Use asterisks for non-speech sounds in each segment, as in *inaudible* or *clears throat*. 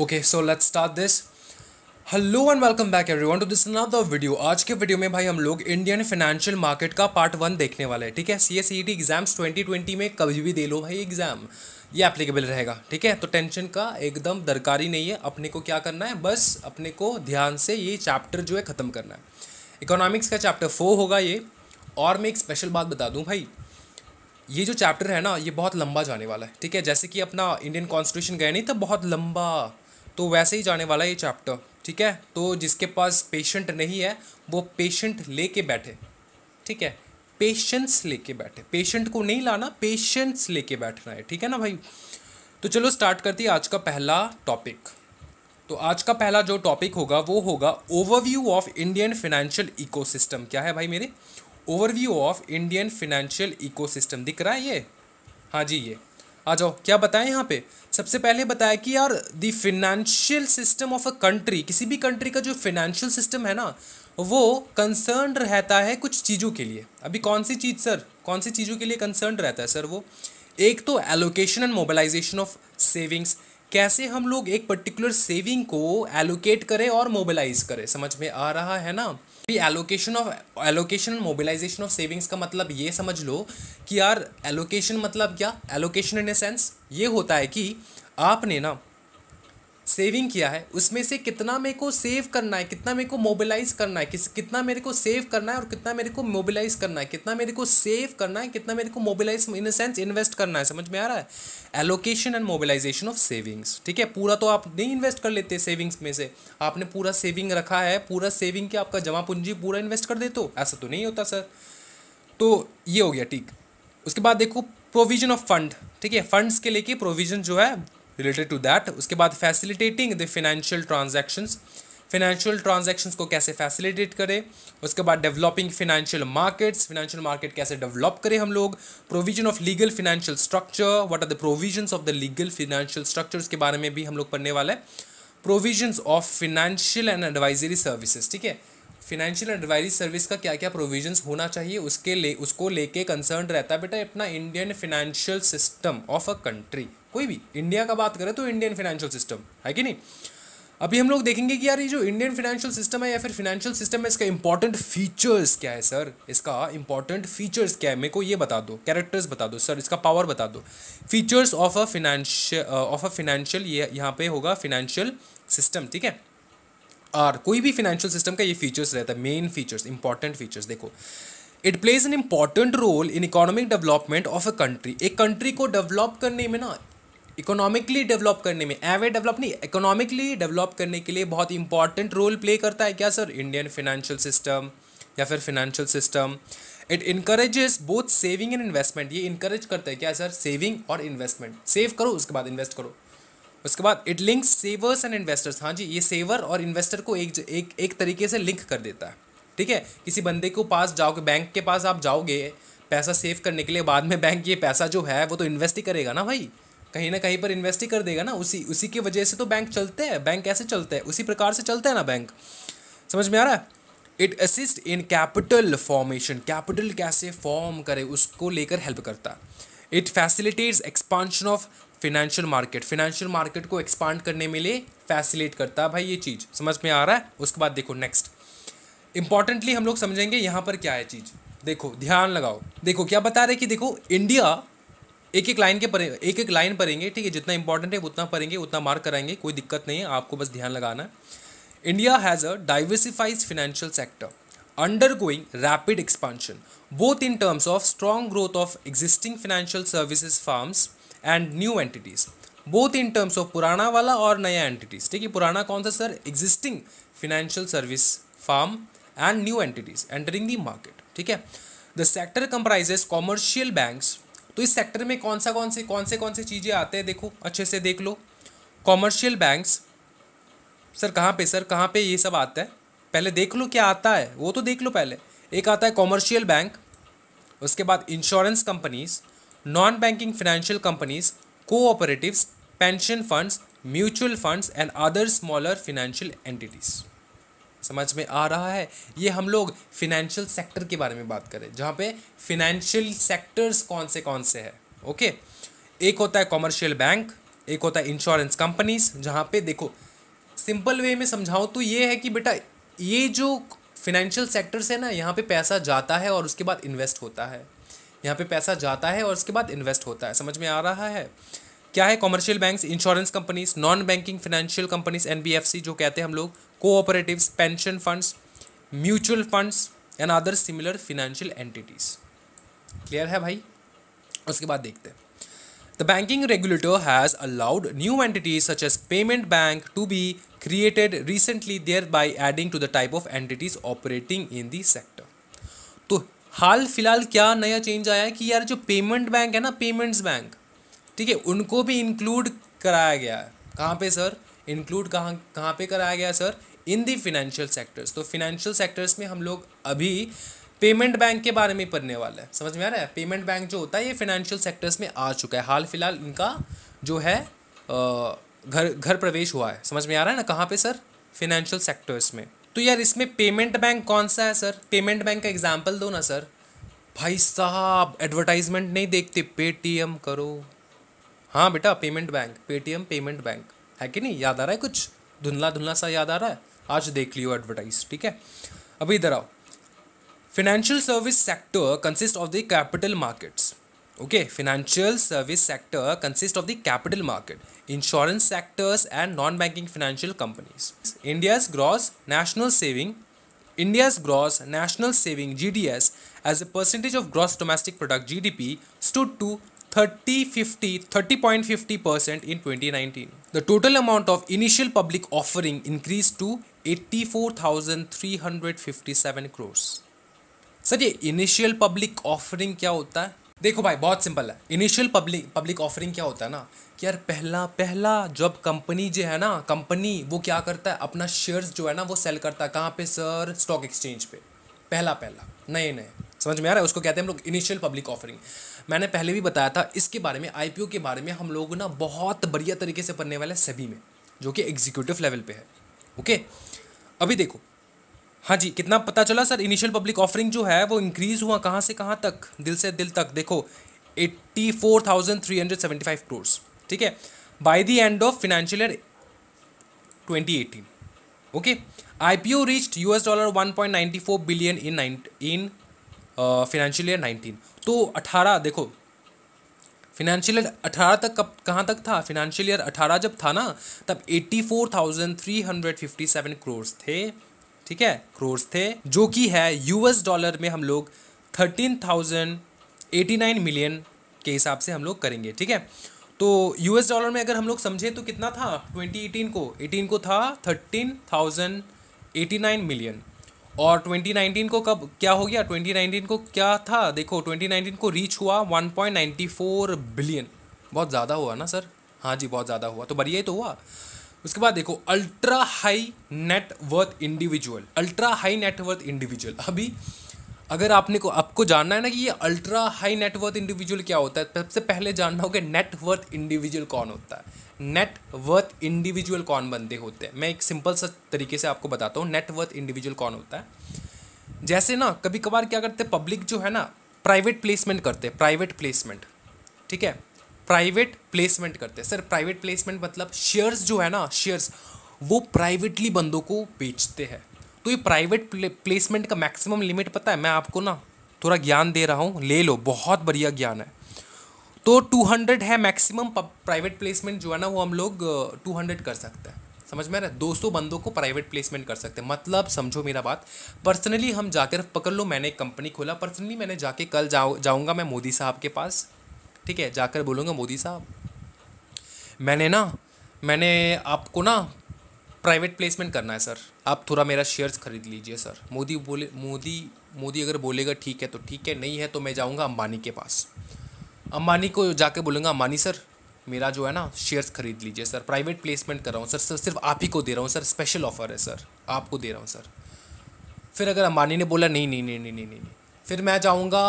Okay so let's start this hello and welcome back everyone to this now the video आज के वीडियो में भाई हम लोग इंडियन फाइनेंशियल मार्केट का पार्ट वन देखने वाले हैं ठीक है C S E T exams twenty twenty में कभी भी दे लो भाई एग्जाम ये एप्लीकेबल रहेगा ठीक है तो टेंशन का एकदम दरकारी नहीं है अपने को क्या करना है बस अपने को ध्यान से ये चैप्टर जो है ख़त्म करना है इकोनॉमिक्स का चैप्टर फोर होगा ये और मैं एक स्पेशल बात बता दूँ भाई ये जो चैप्टर है ना ये बहुत लंबा जाने वाला है ठीक है जैसे कि अपना इंडियन कॉन्स्टिट्यूशन गया नहीं था बहुत लंबा तो वैसे ही जाने वाला ये चैप्टर ठीक है तो जिसके पास पेशेंट नहीं है वो पेशेंट लेके बैठे ठीक है पेशेंस लेके बैठे पेशेंट को नहीं लाना पेशेंस लेके बैठना है ठीक है ना भाई तो चलो स्टार्ट करती है आज का पहला टॉपिक तो आज का पहला जो टॉपिक होगा वो होगा overview of Indian financial ecosystem क्या है भाई मेरे overview of Indian financial ecosystem दिख रहा है ये हाँ जी ये आ जाओ क्या बताया यहाँ पे सबसे पहले बताया कि यार the financial system of a country किसी भी कंट्री का जो फिनेंशियल सिस्टम है ना वो कंसर्न रहता है कुछ चीज़ों के लिए अभी कौन सी चीज़ सर कौन सी चीज़ों के लिए कंसर्न रहता है सर वो एक तो allocation and mobilisation of savings कैसे हम लोग एक पर्टिकुलर सेविंग को एलोकेट करें और मोबिलाइज करें समझ में आ रहा है ना allocation of allocation mobilisation of savings का मतलब ये समझ लो कि यार एलोकेशन मतलब क्या एलोकेशन इन ए सेंस ये होता है कि आपने ना सेविंग किया है उसमें से कितना मेरे को सेव करना है कितना मेरे को मोबिलाइज करना है किस कितना मेरे को सेव करना है और कितना मेरे को मोबिलाइज करना है कितना मेरे को सेव करना है कितना मेरे को मोबिलाइज इन सेंस इन्वेस्ट करना है समझ में आ रहा है allocation and mobilisation of savings ठीक है पूरा तो आप नहीं इन्वेस्ट कर लेते सेविंग्स में से आपने पूरा सेविंग रखा है पूरा सेविंग के आपका जमा पूंजी पूरा इन्वेस्ट कर देते हो ऐसा तो नहीं होता सर तो ये हो गया ठीक उसके बाद देखो प्रोविजन ऑफ फंड ठीक है फंड्स के लेके प्रोविजन जो है रिलेटेड टू दैट उसके बाद facilitating the financial transactions financial transactions को कैसे फैसिलिटेट करें उसके बाद developing financial markets financial market कैसे डेवलप करें हम लोग provision of legal financial structure what are the provisions of the legal financial structure उसके बारे में भी हम लोग पढ़ने वाला है provisions of financial and advisory services ठीक है फिनेंशियल एडवाइजरी सर्विस का क्या क्या प्रोविजन होना चाहिए उसके ले उसको लेके कंसर्न रहता है बेटा अपना Indian financial system of a country कोई भी इंडिया का बात करें तो इंडियन फाइनेंशियल सिस्टम है कि नहीं अभी हम लोग देखेंगे कि यार ये जो इंडियन फाइनेंशियल सिस्टम है या फिर फाइनेंशियल सिस्टम है इसका इंपॉर्टेंट फीचर्स क्या है सर इसका इंपॉर्टेंट फीचर्स क्या है मेरे को ये बता दो कैरेक्टर्स बता दो सर इसका पावर बता दो features of a financial of a financial ये यहाँ पे होगा फाइनेंशियल सिस्टम ठीक है और कोई भी फाइनेंशियल सिस्टम का ये फीचर्स रहता है मेन फीचर्स इंपॉर्टेंट फीचर्स देखो it plays an important role in economic development of a country एक कंट्री को डेवलप करने में ना इकोनॉमिकली डेवलप करने में एवे डेवलप नहीं इकोनॉमिकली डेवलप करने के लिए बहुत इंपॉर्टेंट रोल प्ले करता है क्या सर इंडियन फिनेंशियल सिस्टम या फिर financial system it encourages both saving and investment ये इनकरेज करता है क्या सर सेविंग और इन्वेस्टमेंट सेव करो उसके बाद इन्वेस्ट करो उसके बाद it links savers and investors हाँ जी ये सेवर और इन्वेस्टर को एक एक एक तरीके से लिंक कर देता है ठीक है किसी बंदे को पास जाओगे बैंक के पास आप जाओगे पैसा सेव करने के लिए बाद में बैंक ये पैसा जो है वो तो इन्वेस्ट ही करेगा ना भाई कहीं ना कहीं पर इन्वेस्ट ही कर देगा ना उसी उसी की वजह से तो बैंक चलते हैं बैंक कैसे चलते हैं उसी प्रकार से चलते हैं ना बैंक समझ में आ रहा है it assist in capital formation capital कैसे फॉर्म करे उसको लेकर हेल्प करता है it facilitates expansion of financial market financial market को एक्सपांड करने में लिए फैसिलेट करता है भाई ये चीज़ समझ में आ रहा है उसके बाद देखो नेक्स्ट इंपॉर्टेंटली हम लोग समझेंगे यहाँ पर क्या है चीज़ देखो ध्यान लगाओ देखो क्या बता रहे कि देखो इंडिया एक एक लाइन के पढ़ेंगे एक एक लाइन पढ़ेंगे ठीक है जितना इंपॉर्टेंट है उतना पढ़ेंगे उतना मार्क कराएंगे कोई दिक्कत नहीं है आपको बस ध्यान लगाना है India has a diversifies financial sector undergoing rapid expansion both in terms of strong growth of existing financial services firms and new entities both in terms of पुराना वाला और नया एंटिटीज ठीक है पुराना कौन सा sir existing financial service firm and new entities entering the market ठीक है the sector comprises commercial banks तो इस सेक्टर में कौन सा कौन से कौन से कौन से चीज़ें आते हैं देखो अच्छे से देख लो कॉमर्शियल बैंक्स सर कहाँ पे सर कहाँ पे ये सब आता है पहले देख लो क्या आता है वो तो देख लो पहले एक आता है कॉमर्शियल बैंक उसके बाद insurance companies non banking financial companies cooperatives pension funds mutual funds and other smaller financial entities समझ में आ रहा है ये हम लोग फिनेंशियल सेक्टर के बारे में बात करें जहाँ पे फिनेंशियल सेक्टर्स कौन से कौन से हैं ओके एक होता है कॉमर्शियल बैंक एक होता है इंश्योरेंस कंपनीज जहाँ पे देखो सिंपल वे में समझाऊँ तो ये है कि बेटा ये जो फिनेंशियल सेक्टर्स है ना यहाँ पे पैसा जाता है और उसके बाद इन्वेस्ट होता है यहाँ पे पैसा जाता है और उसके बाद इन्वेस्ट होता है समझ में आ रहा है क्या है commercial banks insurance companies non banking financial companies N जो कहते हैं हम लोग cooperative pension funds mutual funds and other similar financial entities clear है भाई उसके बाद देखते हैं banking regulator has allowed new entities such as payment bank to be created recently thereby adding to the type of entities operating in the sector तो हाल फिलहाल क्या नया चेंज आया है कि यार जो पेमेंट बैंक है ना पेमेंट्स बैंक ठीक है उनको भी इंक्लूड कराया गया है कहाँ पे सर इंक्लूड कहाँ कहाँ पे कराया गया sir in the financial sectors तो फिनेंशियल सेक्टर्स में हम लोग अभी पेमेंट बैंक के बारे में पढ़ने वाले हैं समझ में आ रहा है पेमेंट बैंक जो होता है ये फिनेंशियल सेक्टर्स में आ चुका है हाल फिलहाल इनका जो है घर घर प्रवेश हुआ है समझ में आ रहा है ना कहाँ पे सर फिनेंशियल सेक्टर्स में तो यार इसमें पेमेंट बैंक कौन सा है सर पेमेंट बैंक का एग्जाम्पल दो ना सर भाई साहब एडवर्टाइजमेंट नहीं देखते पेटीएम करो हाँ बेटा payment bank Paytm payment bank है कि नहीं याद आ रहा है कुछ धुंधला धुंधला सा याद आ रहा है आज देख लियो एडवर्टाइज ठीक है अभी इधर आओ financial service sector consist of the capital markets okay financial service sector consist of the capital market insurance sectors and non banking financial companies India's gross national saving India's gross national saving G D S as a percentage of gross domestic product G D P stood to 30 50 30.50 percent in 2019 the total amount of initial public offering increased to 84,357 crores sir ये initial public offering क्या होता है देखो भाई बहुत simple है initial public public offering क्या होता है ना कि यार पहला पहला जब कंपनी जो है ना कंपनी वो क्या करता है अपना शेयर्स जो है ना वो सेल करता है कहाँ पे सर स्टॉक एक्सचेंज पे पहला पहला नए नए समझ में आ रहा है उसको कहते हैं हम लोग इनिशियल पब्लिक ऑफरिंग मैंने पहले भी बताया था इसके बारे में आई के बारे में हम लोग ना बहुत बढ़िया तरीके से पढ़ने वाले सभी में जो कि एग्जीक्यूटिव लेवल पे है ओके अभी देखो हाँ जी कितना पता चला सर इनिशियल पब्लिक ऑफरिंग जो है वो इंक्रीज़ हुआ कहाँ से कहाँ तक दिल से दिल तक देखो eighty four thousand three hundred seventy five crores ठीक है by the end of financial year twenty eighteen okay I P O reached U S dollar one point ninety four billion in in financial year nineteen तो अठारह देखो financial year अठारह तक कब कहाँ तक था फिनेंशियल ईयर अठारह जब था ना तब eighty four thousand three hundred fifty seven crores थे ठीक है क्रोर्स थे जो कि है यूएस डॉलर में हम लोग thirteen thousand eighty nine million के हिसाब से हम लोग करेंगे ठीक है तो यूएस डॉलर में अगर हम लोग समझें तो कितना था ट्वेंटी एटीन को एटीन को था thirteen thousand eighty nine million और 2019 को कब क्या हो गया 2019 को क्या था देखो 2019 को रीच हुआ 1.94 बिलियन बहुत ज़्यादा हुआ ना सर हाँ जी बहुत ज़्यादा हुआ तो बढ़िया ही तो हुआ उसके बाद देखो ultra high net worth individual ultra high net worth individual अभी अगर आपने को आपको जानना है ना कि ये अल्ट्रा हाई नेटवर्थ इंडिविजुअल क्या होता है सबसे पहले जानना होगा नेटवर्थ इंडिविजुअल कौन होता है नेटवर्थ इंडिविजुअल कौन बंदे होते हैं मैं एक सिंपल सा तरीके से आपको बताता हूँ नेटवर्थ इंडिविजुअल कौन होता है जैसे ना कभी कभार क्या करते हैं पब्लिक जो है ना प्राइवेट प्लेसमेंट करते हैं प्राइवेट प्लेसमेंट ठीक है प्राइवेट प्लेसमेंट करते हैं सर प्राइवेट प्लेसमेंट मतलब शेयर्स जो है ना शेयर्स वो प्राइवेटली बंदों को बेचते हैं तो ये प्राइवेट प्लेसमेंट का मैक्सिमम लिमिट पता है मैं आपको ना थोड़ा ज्ञान दे रहा हूँ ले लो बहुत बढ़िया ज्ञान है तो 200 है मैक्सिमम प्राइवेट प्लेसमेंट जो है ना वो हम लोग 200 कर सकते हैं समझ में आ रहा है दो बंदों को प्राइवेट प्लेसमेंट कर सकते हैं मतलब समझो मेरा बात पर्सनली हम जाकर पकड़ लो मैंने एक कंपनी खोला पर्सनली मैंने जाके कल जाओ जाऊँगा मैं मोदी साहब के पास ठीक है जाकर बोलूँगा मोदी साहब मैंने ना मैंने आपको ना प्राइवेट प्लेसमेंट करना है सर आप थोड़ा मेरा शेयर्स खरीद लीजिए सर मोदी बोले मोदी मोदी अगर बोलेगा ठीक है तो ठीक है नहीं है तो मैं जाऊँगा अंबानी के पास अंबानी को जाके बोलूँगा अंबानी सर मेरा जो है ना शेयर्स खरीद लीजिए सर प्राइवेट प्लेसमेंट कर रहा हूँ सर सर सिर्फ आप ही को दे रहा हूँ सर स्पेशल ऑफ़र है सर आपको दे रहा हूँ सर फिर अगर अंबानी ने बोला नहीं नहीं नहीं नहीं नहीं नहीं फिर मैं जाऊँगा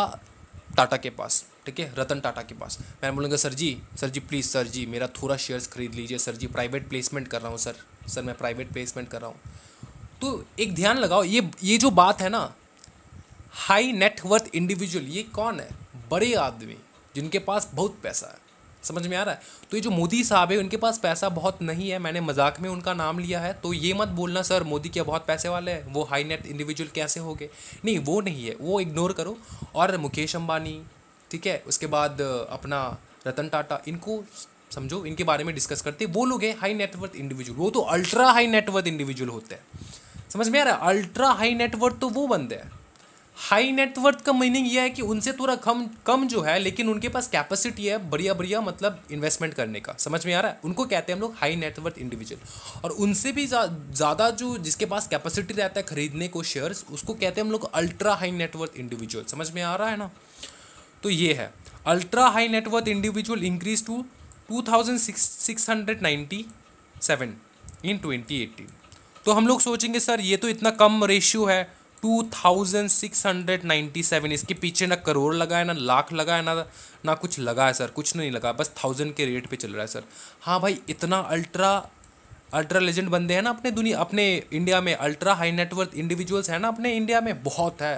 टाटा के पास ठीक है रतन टाटा के पास मैं बोलूँगा sir ji sir ji please sir ji मेरा थोड़ा शेयर्स खरीद लीजिए सर जी प्राइवेट प्लेसमेंट कर रहा हूँ सर सर मैं प्राइवेट प्लेसमेंट कर रहा हूँ तो एक ध्यान लगाओ ये ये जो बात है ना हाई नेटवर्थ इंडिविजुअल ये कौन है बड़े आदमी जिनके पास बहुत पैसा है समझ में आ रहा है तो ये जो मोदी साहब है उनके पास पैसा बहुत नहीं है मैंने मजाक में उनका नाम लिया है तो ये मत बोलना सर मोदी क्या बहुत पैसे वाले हैं वो हाई नेट इंडिविजुअल कैसे हो गए नहीं वो नहीं है वो इग्नोर करो और मुकेश अम्बानी ठीक है उसके बाद अपना रतन टाटा इनको समझो इनके बारे में डिस्कस करते वो लोग हैं हाई नेटवर्थ इंडिविजुअल वो तो अल्ट्रा हाई नेटवर्थ इंडिविजुअल होते हैं समझ में आ रहा है अल्ट्रा हाई नेटवर्थ तो वो बंदे हैं हाई नेटवर्थ का मीनिंग ये है कि उनसे थोड़ा कम कम जो है लेकिन उनके पास कैपेसिटी है बढ़िया बढ़िया मतलब इन्वेस्टमेंट करने का समझ में आ रहा है उनको कहते हैं हम लोग हाई नेटवर्थ इंडिविजुअल और उनसे भी ज़्यादा जा, जो जिसके पास कैपेसिटी रहता है खरीदने को शेयर्स उसको कहते हैं हम लोग अल्ट्रा हाई नेटवर्थ इंडिविजुअल समझ में आ रहा है ना तो ये है ultra high net worth individual increase to two thousand six six hundred ninety seven in twenty eighteen तो हम लोग सोचेंगे सर ये तो इतना कम रेशियो है two thousand six hundred ninety seven इसके पीछे ना करोड़ लगा है ना लाख लगा है ना ना कुछ लगा है सर कुछ नहीं लगा बस थाउजेंड के रेट पे चल रहा है सर हाँ भाई इतना अल्ट्रा अल्ट्रा लेजेंड बंदे हैं ना अपने दुनिया अपने इंडिया में अल्ट्रा हाई नेटवर्थ इंडिविजुअल्स हैं ना अपने इंडिया में बहुत है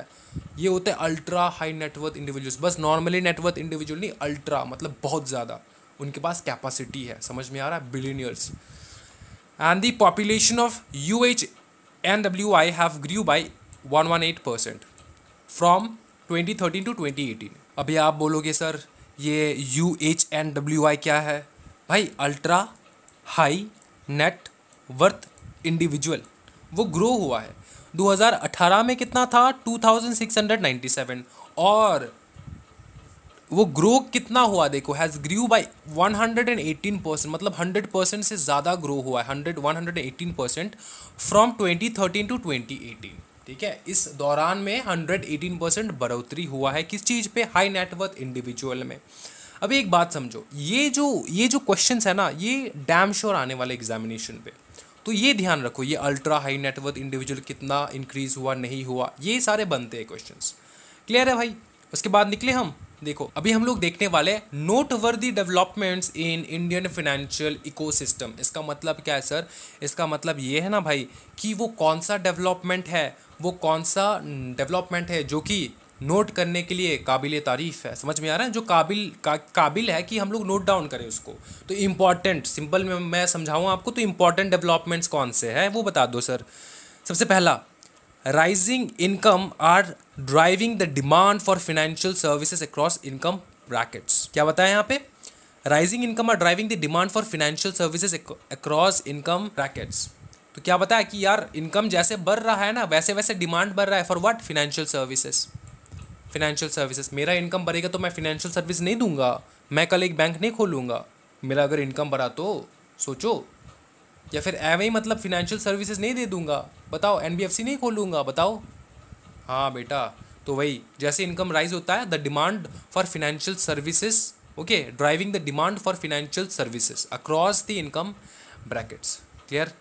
ये होते हैं अल्ट्रा हाई नेटवर्थ इंडिविजुअल्स बस नॉर्मली नेटवर्थ इंडिविजुअल नहीं अल्ट्रा मतलब बहुत ज़्यादा उनके पास कैपेसिटी है समझ में आ रहा है billionaires and the population of UH NWI have grew by 118% percent from 2013 to 2018 अभी आप बोलोगे सर ये U H N W I क्या है भाई ultra high net worth individual वो ग्रो हुआ है 2018 में कितना था 2697 और वो ग्रो कितना हुआ देखो हैज़ ग्रो बाई 118 परसेंट मतलब 100 परसेंट से ज़्यादा ग्रो हुआ है 100 118 परसेंट फ्रॉम 2013 टू 2018 ठीक है इस दौरान में 118 परसेंट बढ़ोतरी हुआ है किस चीज़ पे हाई नेटवर्थ इंडिविजुअल में अब एक बात समझो ये जो ये जो क्वेश्चन है ना ये डैम श्योर आने वाले एग्जामिनेशन पे तो ये ध्यान रखो ये अल्ट्रा हाई नेटवर्थ इंडिविजुअल कितना इंक्रीज़ हुआ नहीं हुआ ये सारे बनते हैं क्वेश्चन क्लियर है भाई उसके बाद निकले हम देखो अभी हम लोग देखने वाले noteworthy developments in Indian financial ecosystem इसका मतलब क्या है सर इसका मतलब ये है ना भाई कि वो कौन सा डेवलपमेंट है वो कौन सा डेवलपमेंट है जो कि नोट करने के लिए काबिल तारीफ़ है समझ में आ रहा है जो काबिल का, काबिल है कि हम लोग नोट डाउन करें उसको तो इम्पॉर्टेंट सिंपल में मैं समझाऊँ आपको तो इम्पॉर्टेंट डेवलपमेंट्स कौन से हैं वो बता दो सर सबसे पहला rising income are driving the demand for financial services across income brackets क्या बताया यहाँ पे rising income are driving the demand for financial services across income brackets तो क्या बताया कि यार इनकम जैसे बढ़ रहा है ना वैसे वैसे डिमांड बढ़ रहा है for what financial services financial services मेरा इनकम बढ़ेगा तो मैं फाइनेंशियल सर्विस नहीं दूंगा मैं कल एक बैंक नहीं खोलूंगा मेरा अगर इनकम बढ़ा तो सोचो या फिर एवे मतलब फिनेंशियल सर्विसेज नहीं दे दूंगा बताओ एन नहीं खोलूँगा बताओ हाँ बेटा तो वही जैसे इनकम राइज होता है the demand for financial services okay driving the demand for financial services across the income brackets clear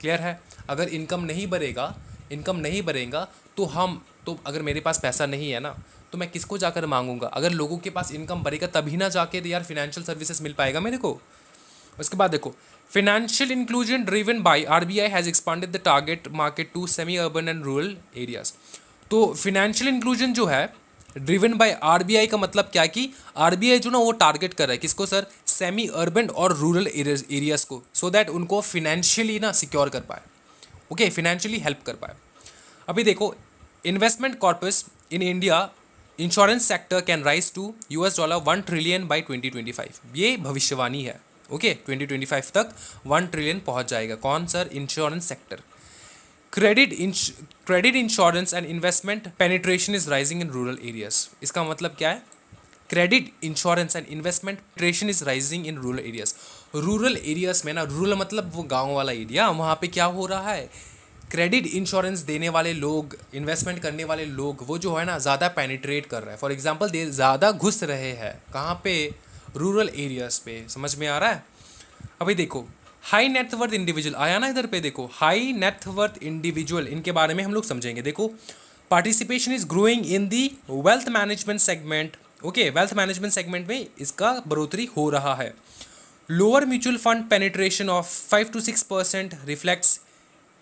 clear है अगर इनकम नहीं बढ़ेगा इनकम नहीं बढ़ेगा तो हम तो अगर मेरे पास पैसा नहीं है ना तो मैं किसको जाकर मांगूंगा अगर लोगों के पास इनकम बढ़ेगा तभी ना जाके तो यार फिनेंशियल सर्विसेज मिल पाएगा मेरे को उसके बाद देखो inclusion driven by R B I has expanded the target market to semi urban and rural areas तो फिनेंशियल इंक्लूजन जो है ड्रिवन बी आई का मतलब क्या कि आर बी आई जो ना वो टारगेट कर रहा है किसको सर सेमी अर्बन और रूरल एरियाज को सो so दैट उनको फिनेंशियली ना सिक्योर कर पाए ओके फिनेंशियली हेल्प कर पाए अभी देखो investment corpus in India insurance sector can rise to U S dollar one trillion by twenty twenty five ये भविष्यवाणी है ओके ट्वेंटी 2025 तक वन ट्रिलियन पहुंच जाएगा कौन sir insurance sector credit credit insurance and investment penetration is rising in rural areas इसका मतलब क्या है credit insurance and investment penetration is rising in rural areas rural areas में ना रूरल मतलब वो गाँव वाला एरिया वहाँ पे क्या हो रहा है क्रेडिट इंश्योरेंस देने वाले लोग इन्वेस्टमेंट करने वाले लोग वो जो है ना ज़्यादा पेनिट्रेट कर रहे हैं फॉर एग्जाम्पल दे ज़्यादा घुस रहे हैं कहाँ पे रूरल एरियाज पे समझ में आ रहा है अभी देखो हाई नेटवर्थ इंडिविजुअल आया ना इधर पे देखो हाई नेटवर्थ इंडिविजुअल इनके बारे में हम लोग समझेंगे देखो participation is growing in the wealth management segment okay wealth management segment में इसका बढ़ोतरी हो रहा है lower mutual fund penetration of five to six percent reflects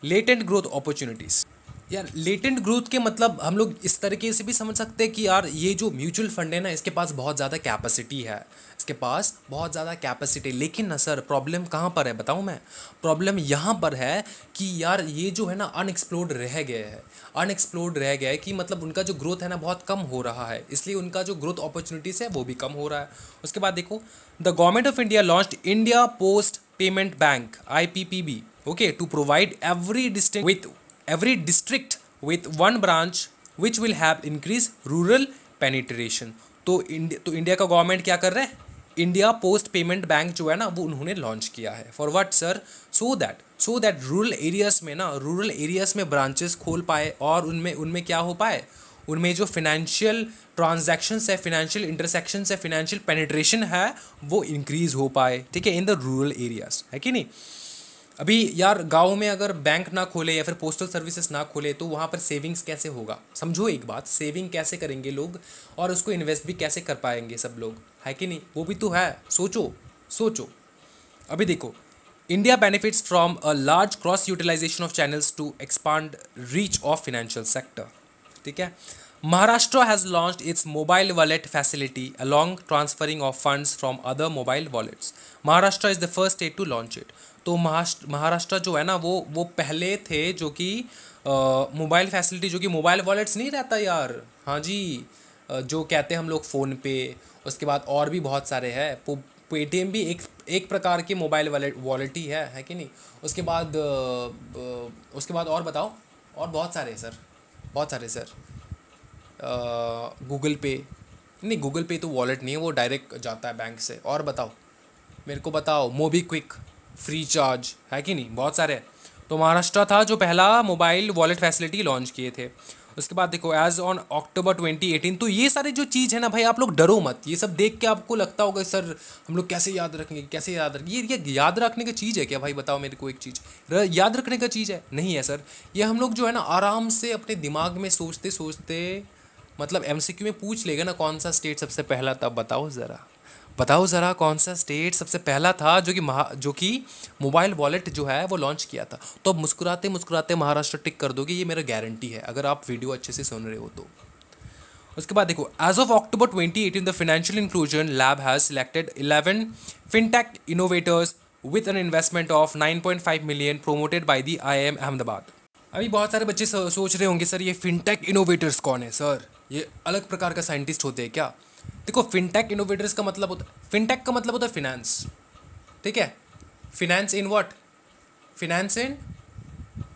latent growth opportunities यार लेटेंट ग्रोथ के मतलब हम लोग इस तरीके से भी समझ सकते हैं कि यार ये जो म्यूचुअल फंड है ना इसके पास बहुत ज़्यादा कैपेसिटी है इसके पास बहुत ज़्यादा कैपेसिटी लेकिन ना सर प्रॉब्लम कहाँ पर है बताऊँ मैं प्रॉब्लम यहाँ पर है कि यार ये जो है ना अनएक्सप्लोर्ड रह गए हैं अनएक्सप्लोर्ड रह गए कि मतलब उनका जो ग्रोथ है ना बहुत कम हो रहा है इसलिए उनका जो ग्रोथ अपॉर्चुनिटीज़ है वो भी कम हो रहा है उसके बाद देखो the government of India launch India post payment Bank I okay to provide every distance with every district with one branch which will have increase rural penetration तो इंडिया तो इंडिया का गवर्नमेंट क्या कर रहा है इंडिया पोस्ट पेमेंट बैंक जो है ना वो उन्होंने लॉन्च किया है for what sir so that so that rural areas में ना रूरल एरियाज़ में ब्रांचेस खोल पाए और उनमें उनमें क्या हो पाए उनमें जो फिनेंशियल ट्रांजेक्शन है फिनेंशियल इंटरसेक्शन है फिनेंशियल पेनिट्रेशन है वो इंक्रीज़ हो पाए ठीक है इन द रूरल एरियाज़ है कि नहीं अभी यार गांव में अगर बैंक ना खोले या फिर पोस्टल सर्विसेज ना खोले तो वहाँ पर सेविंग्स कैसे होगा समझो एक बात सेविंग कैसे करेंगे लोग और उसको इन्वेस्ट भी कैसे कर पाएंगे सब लोग है कि नहीं वो भी तो है सोचो सोचो अभी देखो India benefits from a large cross utilisation of channels to expand reach of financial sector ठीक है Maharashtra has launch its mobile wallet facility along transferring of funds from other mobile wallets Maharashtra is the first state to launch it तो महाराष्ट्र महाराष्ट्र जो है ना वो वो पहले थे जो कि मोबाइल फैसिलिटी जो कि मोबाइल वॉलेट्स नहीं रहता यार हाँ जी जो कहते हैं हम लोग फ़ोन पे उसके बाद और भी बहुत सारे है पेटीएम भी एक एक प्रकार की मोबाइल वॉलेट वॉलेट ही है है कि नहीं उसके बाद उसके बाद और बताओ और बहुत सारे सर बहुत सारे सर गूगल पे नहीं गूगल पे तो वॉलेट नहीं है वो डायरेक्ट जाता है बैंक से और बताओ मेरे को बताओ मोबी क्विक फ्री चार्ज है कि नहीं बहुत सारे तो महाराष्ट्र था जो पहला मोबाइल वॉलेट फैसिलिटी लॉन्च किए थे उसके बाद देखो एज ऑन अक्टूबर 2018 तो ये सारे जो चीज़ है ना भाई आप लोग डरो मत ये सब देख के आपको लगता होगा सर हम लोग कैसे याद रखेंगे कैसे याद रखेंगे ये ये याद रखने का चीज़ है क्या भाई बताओ मेरे को एक चीज़ र, याद रखने का चीज़ है नहीं है सर ये हम लोग जो है ना आराम से अपने दिमाग में सोचते सोचते मतलब एम में पूछ लेगा ना कौन सा स्टेट सबसे पहला तब बताओ ज़रा बताओ ज़रा कौन सा स्टेट सबसे पहला था जो कि महा जो कि मोबाइल वॉलेट जो है वो लॉन्च किया था तो अब मुस्कुराते मुस्कुराते महाराष्ट्र टिक कर दोगे ये मेरा गारंटी है अगर आप वीडियो अच्छे से सुन रहे हो तो उसके बाद देखो as of October twenty eighteen the financial inclusion lab has selected eleven fintech innovators with an investment of nine point five million promoted by the I M Ahmedabad अभी बहुत सारे बच्चे सोच रहे होंगे सर ये फिनटेक इनोवेटर्स कौन है सर ये अलग प्रकार का साइंटिस्ट होते हैं क्या देखो फिनटेक इनोवेटर्स मतलब का मतलब होता है फिनटेक का मतलब होता है फिनेंस ठीक है finance in what finance in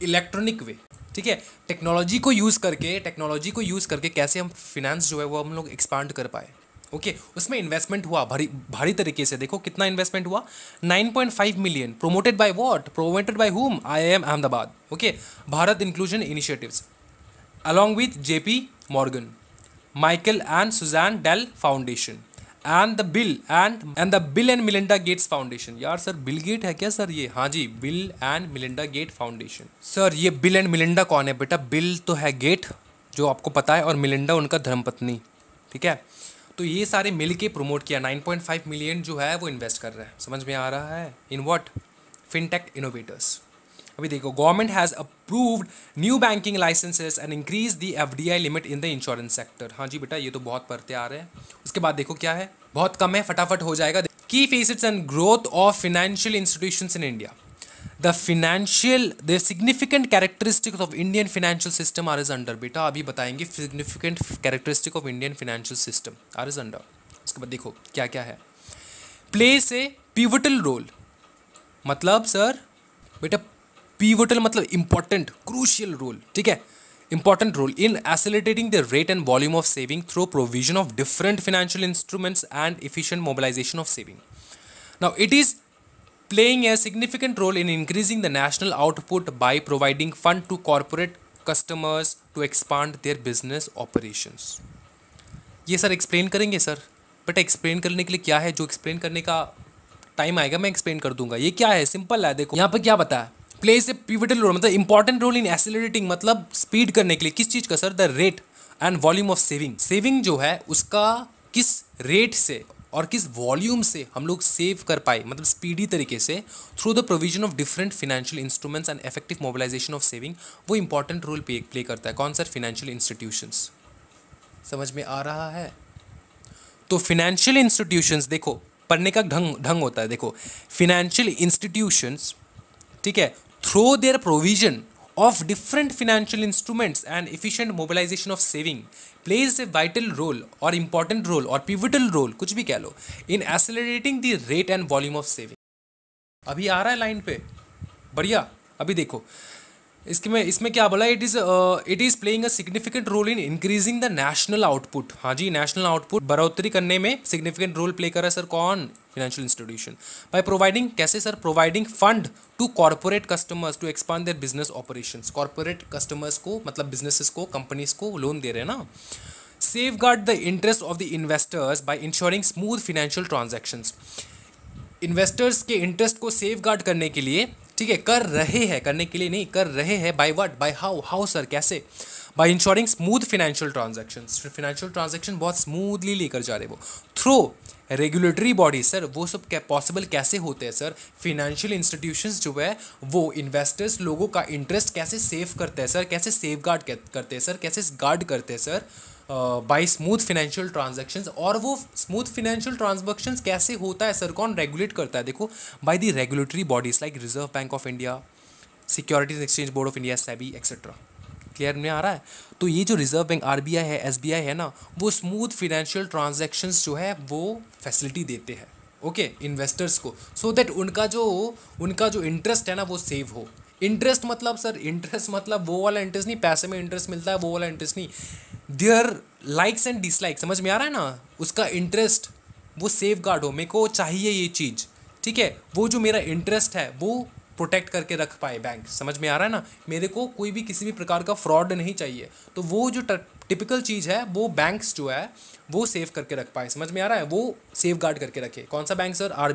electronic way ठीक है टेक्नोलॉजी को यूज़ करके टेक्नोलॉजी को यूज़ करके कैसे हम फिनेंस जो है वो हम लोग एक्सपांड कर पाए ओके okay, उसमें इन्वेस्टमेंट हुआ भारी भारी तरीके से देखो कितना इन्वेस्टमेंट हुआ 9.5 million promoted by what promoted by whom I M Ahmedabad okay Bharat inclusion initiatives along with JP Morgan Michael and Suzanne Dell Foundation and the Bill and and the Bill and Melinda Gates Foundation यार sir Bill Gate है क्या sir ये हाँ जी Bill and Melinda Gate Foundation sir ये Bill and Melinda कौन है बेटा बिल तो है गेट जो आपको पता है और मिलिंडा उनका धर्मपत्नी ठीक है तो ये सारे मिल के प्रमोट किया 9.5 मिलियन जो है वो इन्वेस्ट कर रहे हैं समझ में आ रहा है इन वॉट फिनटेक इनोवेटर्स अभी देखो government has approved new banking licences and increase the I limit in the insurance sector हाँ जी बेटा ये तो बहुत पढ़ते आ रहे हैं उसके बाद देखो क्या है बहुत कम है फटाफट हो जाएगा की facets and growth of financial institution in India the financial the significant characteristics of Indian financial system are is under बेटा अभी बताएंगे significant characteristic of Indian financial system are is under उसके बाद देखो क्या क्या है प्लेस ए पिवटल रोल मतलब सर बेटा पीवोटल मतलब इंपॉर्टेंट क्रूशियल रोल ठीक है important role in accelerating the rate and volume of saving through provision of different financial instruments and efficient mobilisation of saving now it is playing a significant role in increasing the national output by providing fund to corporate customers to expand their business operations ये sir explain करेंगे sir but explain करने के लिए क्या है जो explain करने का टाइम आएगा मैं एक्सप्लेन कर दूंगा ये क्या है सिंपल है देखो यहाँ पर क्या बताया प्लेज ए पिवटल रोल मतलब इंपॉर्टेंट रोल इन एसिलरेटिंग मतलब स्पीड करने के लिए किस चीज़ का sir the rate and volume of saving saving जो है उसका किस रेट से और किस वॉल्यूम से हम लोग सेव कर पाए मतलब स्पीडी तरीके से through the provision of different financial instruments and effective mobilisation of saving वो इंपॉर्टेंट रोल प्ले प्ले करता है कौन सर फिनेंशियल इंस्टीट्यूशंस समझ में आ रहा है तो फिनेंशियल इंस्टीट्यूशंस देखो पढ़ने का ढंग ढंग होता है देखो फिनेंशियल इंस्टीट्यूशंस ठीक है through their provision of different financial instruments and efficient mobilisation of saving plays a vital role और इम्पॉर्टेंट रोल और पिविटल रोल कुछ भी कह लो in accelerating the rate and volume of saving अभी आ रहा है लाइन पे बढ़िया अभी देखो में इसमें क्या बोला it is it is playing a significant role in increasing the national output हाँ जी नेशनल आउटपुट बढ़ोतरी करने में सिग्निफिकेंट रोल प्ले कर रहा है सर कौन फिनेंशियल इंस्टीट्यूशन बाय प्रोवाइडिंग कैसे sir providing fund to corporate customers to expand their business operations corporate customers को मतलब बिजनेसेस को कंपनीज को लोन दे रहे हैं ना safeguard the interest of the investors by insuring smooth financial transactions investors के interest को सेफ गार्ड करने के लिए ठीक है कर रहे हैं करने के लिए नहीं कर रहे हैं by what by how how sir कैसे by insuring smooth financial transaction financial transaction बहुत स्मूथली लेकर जा रहे वो थ्रू रेगुलेटरी बॉडी सर वो सब क्या पॉसिबल कैसे होते हैं सर फिनेंशियल इंस्टीट्यूशंस जो है वो इन्वेस्टर्स लोगों का इंटरेस्ट कैसे सेव करते हैं सर कैसे सेव गार्ड करते हैं सर कैसे गार्ड करते हैं sir by smooth financial transaction और वो स्मूथ फिनेंशियल ट्रांजेक्शन कैसे होता है सर कौन रेगुलेट करता है देखो by the regulatory bodies like Reserve bank of India Securities Exchange Board of India SEBI etcetera clear में आ रहा है तो ये जो रिजर्व बैंक आर है एस है ना वो स्मूथ फिनेंशियल ट्रांजेक्शन्स जो है वो फैसिलिटी देते हैं ओके okay, इन्वेस्टर्स को सो so दैट उनका जो उनका जो इंटरेस्ट है ना वो सेव हो इंटरेस्ट मतलब सर इंटरेस्ट मतलब वो वाला इंटरेस्ट नहीं पैसे में इंटरेस्ट मिलता है वो वाला इंटरेस्ट नहीं देयर लाइक्स एंड डिसलाइक समझ में आ रहा है ना उसका इंटरेस्ट वो सेफ गार्ड हो मेरे को चाहिए ये चीज़ ठीक है वो जो मेरा इंटरेस्ट है वो प्रोटेक्ट करके रख पाए बैंक समझ में आ रहा है ना मेरे को कोई भी किसी भी प्रकार का फ्रॉड नहीं चाहिए तो वो जो टिपिकल चीज़ है वो बैंक्स जो है वो सेव करके रख पाए समझ में आ रहा है वो सेफ गार्ड करके रखे कौन सा बैंक सर आर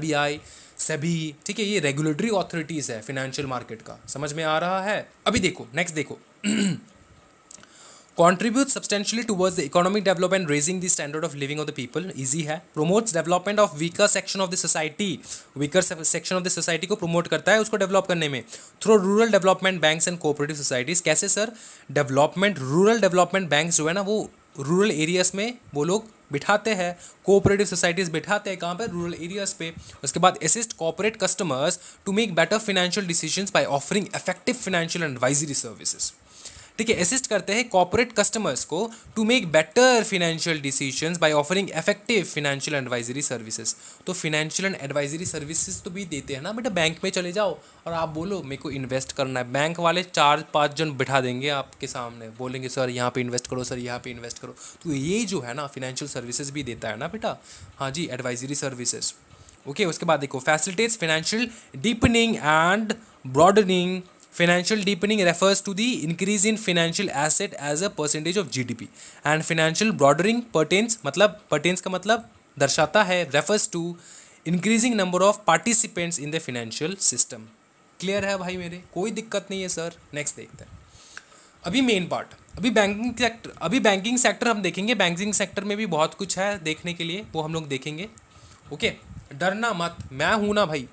सभी ठीक है ये रेगुलेटरी ऑथोरिटीज़ है फिनेंशियल मार्केट का समझ में आ रहा है अभी देखो नेक्स्ट देखो *clears throat* contribute substantially towards the economic development raising the standard of living of the people इजी है promotes development of weaker section of the society weaker section of the society को प्रमोट करता है उसको डेवलप करने में through rural development banks and cooperative societies कैसे sir development rural development banks जो है ना वो रूरल एरियाज में वो लोग बिठाते हैं कोऑपरेटिव सोसाइटीज बिठाते हैं कहाँ पर रूरल एरियाज पे उसके बाद assist corporate customers to make better financial decision by offering effective financial advisory services ठीक है असिस्ट करते हैं कॉपोरेट कस्टमर्स को to make better financial decision by offering effective financial advisory services तो फिनेंशियल एंड एडवाइजरी सर्विसेज तो भी देते हैं ना बेटा बैंक में चले जाओ और आप बोलो मेरे को इन्वेस्ट करना है बैंक वाले चार पाँच जन बिठा देंगे आपके सामने बोलेंगे सर यहाँ पर इन्वेस्ट करो सर यहाँ पर इन्वेस्ट करो तो ये जो है ना फिनेंशियल सर्विसेज भी देता है ना बेटा हाँ जी एडवाइजरी सर्विसेज ओके उसके बाद देखो facilities financial deepening and broadening Financial deepening refers to the increase in financial asset as a percentage of GDP and financial broadening pertains मतलब pertains का मतलब दर्शाता है refers to increasing number of participants in the financial system clear है भाई मेरे कोई दिक्कत नहीं है सर नेक्स्ट देखते हैं अभी मेन पार्ट अभी बैंकिंग सेक्टर अभी बैंकिंग सेक्टर हम देखेंगे बैंकिंग सेक्टर में भी बहुत कुछ है देखने के लिए वो हम लोग देखेंगे ओके डरना मत मैं हूँ ना भाई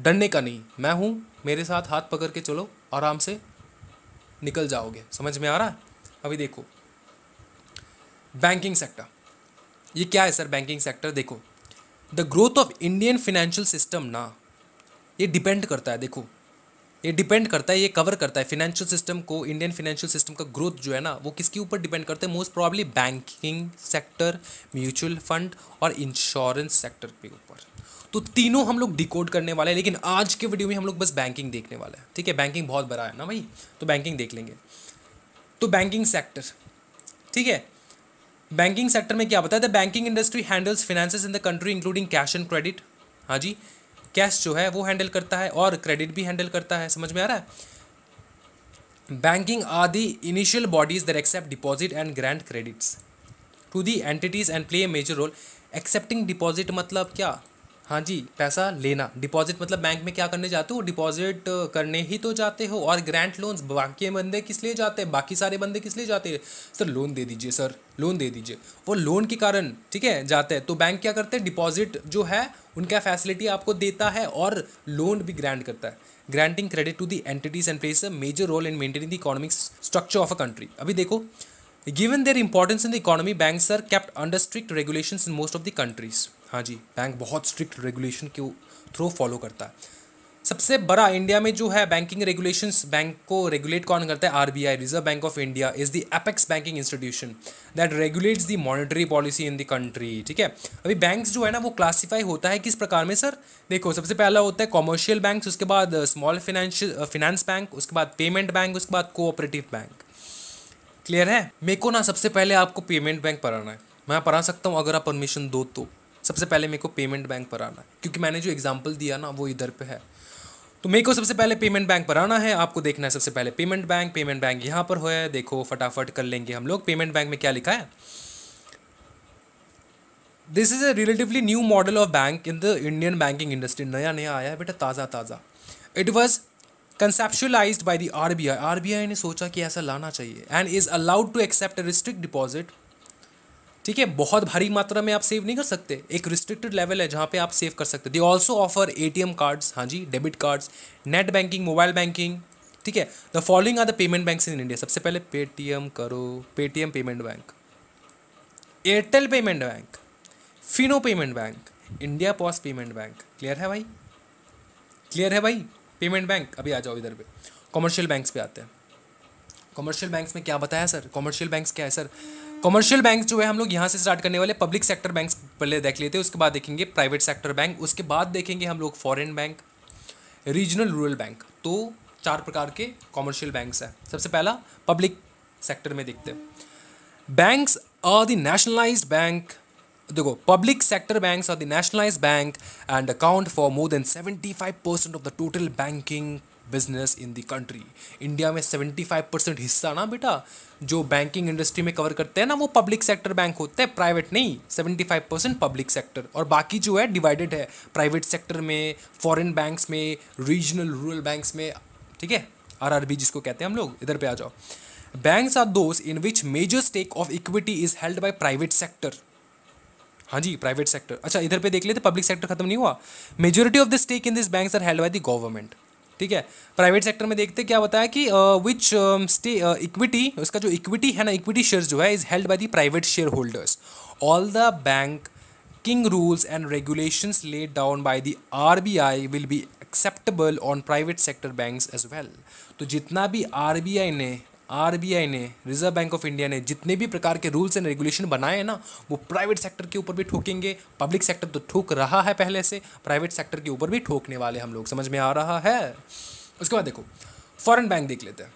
डरने का नहीं मैं हूँ मेरे साथ हाथ पकड़ के चलो आराम से निकल जाओगे समझ में आ रहा है अभी देखो बैंकिंग सेक्टर ये क्या है सर बैंकिंग सेक्टर देखो the growth of Indian financial system ना ये डिपेंड करता है देखो ये डिपेंड करता है ये कवर करता है फिनेंशियल सिस्टम को इंडियन फिनेंशियल सिस्टम का ग्रोथ जो है ना वो किसके ऊपर डिपेंड करता है most probably banking sector mutual fund और इंश्योरेंस सेक्टर के ऊपर तो तीनों हम लोग डिकोड करने वाले हैं लेकिन आज के वीडियो में हम लोग बस बैंकिंग देखने वाले हैं ठीक है बैंकिंग बहुत बड़ा है ना भाई तो बैंकिंग देख लेंगे तो बैंकिंग सेक्टर ठीक है बैंकिंग सेक्टर में क्या बताया the banking industry handles finances in the country including cash and credit हाँ जी कैश जो है वो हैंडल करता है और क्रेडिट भी हैंडल करता है समझ में आ रहा है banking are the initial bodies that accept deposit and grant credits to the entities and play a major role accepting deposit मतलब क्या हाँ जी पैसा लेना डिपॉजिट मतलब बैंक में क्या करने जाते हो डिपॉजिट करने ही तो जाते हो और ग्रांट लोन्स बाकी बंदे किस लिए जाते हैं बाकी सारे बंदे किस लिए जाते हैं सर लोन दे दीजिए सर लोन दे दीजिए वो लोन के कारण ठीक है जाते हैं तो बैंक क्या करते हैं डिपॉजिट जो है उनका फैसिलिटी आपको देता है और लोन भी ग्रांट करता है granting credit to the entities and plays a major role in maintaining the economic structure of a country अभी देखो given their importance in the economy banks are kept under strict regulation in most of the countries हाँ जी bank बहुत strict regulation के through follow करता है सबसे बड़ा इंडिया में जो है बैंकिंग रेगुलेशंस बैंक को रेगुलेट कौन करता है RBI reserve bank of India is the apex banking institution that regulates the monetary policy in the country ठीक है अभी बैंक्स जो है ना वो क्लासिफाई होता है किस प्रकार में सर देखो सबसे पहला होता है कॉमर्शियल बैंक उसके बाद स्मॉल फाइनेंशियल फिनेंस बैंक उसके बाद पेमेंट बैंक उसके बाद कोऑपरेटिव बैंक क्लियर है मेरे को ना सबसे पहले आपको पेमेंट बैंक पढ़ाना है मैं पढ़ा सकता हूँ अगर आप परमिशन दो तो सबसे पहले मेरे को पेमेंट बैंक पर आना है क्योंकि मैंने जो एग्ज़ाम्पल दिया ना वो इधर पे है तो मेरे को सबसे पहले पेमेंट बैंक पर आना है आपको देखना है सबसे पहले पेमेंट बैंक पेमेंट बैंक यहाँ पर है देखो फटाफट कर लेंगे हम लोग पेमेंट बैंक में क्या लिखा है this is a relatively new model of bank in the Indian banking industry नया नया आया है बेटा ताज़ा ताज़ा it was conceptualise by the R B I R B I ने सोचा कि ऐसा लाना चाहिए and is allowed to accept restrict deposit ठीक है बहुत भारी मात्रा में आप सेव नहीं कर सकते एक रिस्ट्रिक्टेड लेवल है जहाँ पे आप सेव कर सकते they also offer A T M cards हाँ जी debit cards net banking mobile banking ठीक है the following are the payment bank in India सबसे पहले पेटीएम करो Paytm payment bank Airtel payment bank Fino payment bank India post payment bank clear है भाई clear है भाई पेमेंट बैंक अभी आ जाओ इधर पे कॉमर्शियल बैंक्स पे आते हैं कॉमर्शियल बैंक्स में क्या बताया सर कॉमर्शियल बैंक्स क्या है सर कॉमर्शियल बैंक जो है हम लोग यहाँ से स्टार्ट करने वाले पब्लिक सेक्टर बैंक पहले देख लेते हैं उसके बाद देखेंगे प्राइवेट सेक्टर बैंक उसके बाद देखेंगे हम लोग foreign bank regional rural bank तो चार प्रकार के कॉमर्शियल बैंक्स हैं सबसे पहला पब्लिक सेक्टर में देखते हैं banks are the nationalise bank देखो public sector banks are the nationalise bank and account for more than percent of the total banking business in the country India में 75 percent हिस्सा ना बेटा जो बैंकिंग इंडस्ट्री में कवर करते हैं ना वो पब्लिक सेक्टर बैंक होते हैं प्राइवेट नहीं 75 परसेंट पब्लिक सेक्टर और बाकी जो है डिवाइडेड है प्राइवेट सेक्टर में फॉरेन बैंक्स में रीजनल रूरल बैंक्स में ठीक है आर जिसको कहते हैं हम लोग इधर पर आ जाओ banks are those in which major stake of equity is held by private sector हाँ जी प्राइवेट सेक्टर अच्छा इधर पे देख लेते पब्लिक सेक्टर खत्म नहीं हुआ majority of the stake in this banks are held by the government ठीक है प्राइवेट सेक्टर में देखते क्या बताया कि विच स्टे इक्विटी उसका जो इक्विटी है ना इक्विटी शेयर जो है is held by the private shareholders all the banking rules and regulations laid down by the RBI will be acceptable on private sector banks as well तो जितना भी RBI ने RBI ने reserve bank of India ने जितने भी प्रकार के रूल्स एंड रेगुलेशन बनाए हैं ना वो प्राइवेट सेक्टर के ऊपर भी ठोकेंगे पब्लिक सेक्टर तो ठोक रहा है पहले से प्राइवेट सेक्टर के ऊपर भी ठोकने वाले हम लोग समझ में आ रहा है उसके बाद देखो फॉरन बैंक देख लेते हैं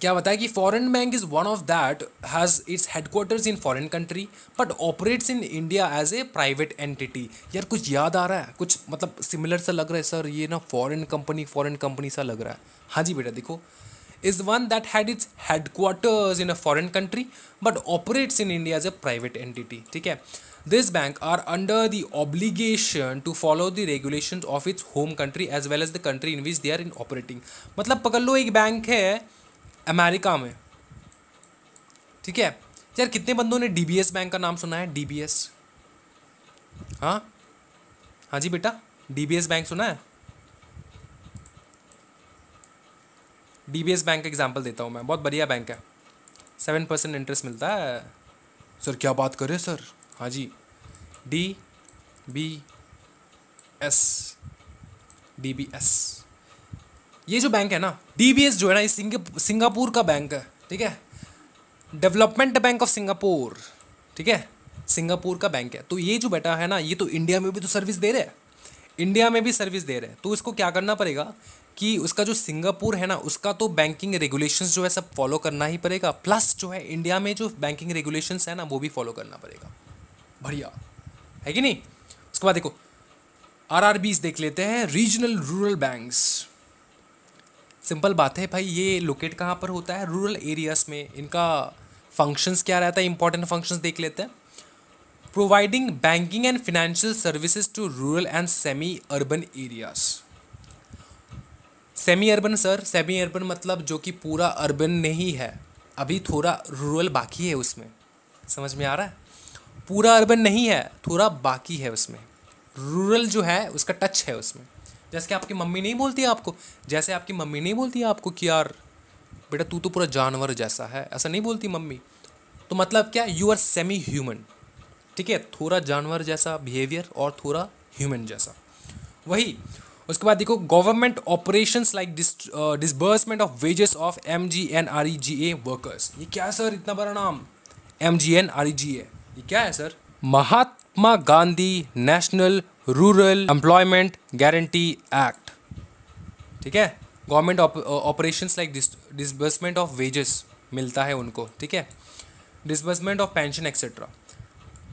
क्या बताया कि foreign bank is one of that has its headquarters in foreign country but operates in India as a private entity यार कुछ याद आ रहा है कुछ मतलब सिमिलर सा लग रहा है सर ये ना फॉरेन कंपनी फॉरेन कंपनी सा लग रहा है हाँ जी बेटा देखो is one that had its headquarters in a foreign country but operates in India as a private entity. Okay? This bank are under the obligation to follow the regulations of its home country as well as the country in which they are in operating. मतलब पकड़ लो एक bank है America में ठीक है यार कितने बंदों ने डी बैंक का नाम सुना है डी हाँ हाँ जी बेटा डी बैंक सुना है डी बी एस बैंक का एग्जाम्पल देता हूँ मैं बहुत बढ़िया बैंक है सेवन परसेंट इंटरेस्ट मिलता है सर क्या बात कर रहे सर हाँ जी D B S D B S ये जो बैंक है ना डी बी एस जो है ना ये सिंगापुर का बैंक है ठीक है डेवलपमेंट बैंक ऑफ सिंगापुर ठीक है सिंगापुर का बैंक है तो ये जो बेटा है ना ये तो इंडिया में भी तो सर्विस दे रहे हैं इंडिया में भी सर्विस दे रहे हैं तो इसको क्या करना पड़ेगा कि उसका जो सिंगापुर है ना उसका तो बैंकिंग रेगुलेशंस जो है सब फॉलो करना ही पड़ेगा प्लस जो है इंडिया में जो बैंकिंग रेगुलेशंस है ना वो भी फॉलो करना पड़ेगा बढ़िया है कि नहीं उसके बाद देखो आर आर देख लेते हैं रीजनल रूरल बैंक्स सिंपल बात है भाई ये लोकेट कहाँ पर होता है रूरल एरियाज़ में इनका फंक्शंस क्या रहता है इंपॉर्टेंट फंक्शंस देख लेते हैं providing banking and financial services to rural and semi urban areas semi urban sir semi urban मतलब जो कि पूरा अर्बन नहीं है अभी थोड़ा रूरल बाकी है उसमें समझ में आ रहा है पूरा अर्बन नहीं है थोड़ा बाकी है उसमें रूरल जो है उसका टच है उसमें जैसे कि आपकी मम्मी नहीं बोलती आपको जैसे आपकी मम्मी नहीं बोलती आपको कि यार बेटा तू तो पूरा जानवर जैसा है ऐसा नहीं बोलती मम्मी तो मतलब क्या यू आर सेमी ह्यूमन ठीक है थोड़ा जानवर जैसा बिहेवियर और थोड़ा ह्यूमन जैसा वही उसके बाद देखो government operations like disbursement of wages of M G N R E G A workers ये क्या है सर इतना बड़ा नाम M G N R E G A ये क्या है sir Mahatma Gandhi national rural employment guarantee act ठीक है government operation like disbursement of wages मिलता है उनको ठीक है disbursement of pension etcetera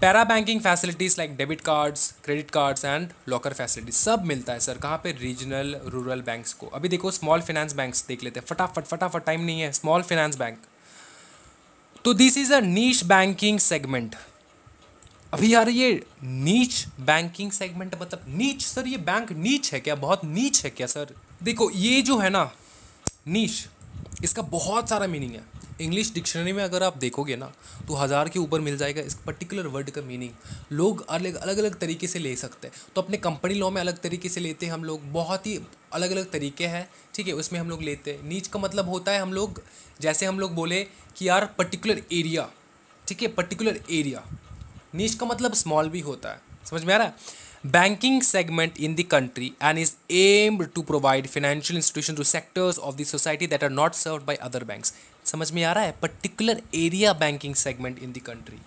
para banking facilities like debit cards credit cards and locker facilities सब मिलता है सर कहाँ पे रीजनल रूरल बैंक्स को अभी देखो स्मॉल फाइनेंस बैंक्स देख लेते हैं फटाफट फटाफट टाइम नहीं है स्मॉल फाइनेंस बैंक तो this is a niche banking segment अभी यार ये नीच बैंकिंग सेगमेंट मतलब नीच सर ये बैंक नीच है क्या बहुत नीच है क्या सर देखो ये जो है ना नीच इसका बहुत सारा मीनिंग है इंग्लिश डिक्शनरी में अगर आप देखोगे ना तो हज़ार के ऊपर मिल जाएगा इस पर्टिकुलर वर्ड का मीनिंग लोग अलग अलग अलग तरीके से ले सकते हैं तो अपने कंपनी लॉ में अलग तरीके से लेते हैं हम लोग बहुत ही अलग अलग तरीके हैं ठीक है उसमें हम लोग लेते हैं नीच का मतलब होता है हम लोग जैसे हम लोग बोले कि यार पर्टिकुलर एरिया ठीक है पर्टिकुलर एरिया नीच का मतलब स्मॉल भी होता है समझ में आ रहा है banking segment in the country and is aimed to provide financial institutions to sectors of the society that are not served by other banks समझ में आ रहा है particular area banking segment in the country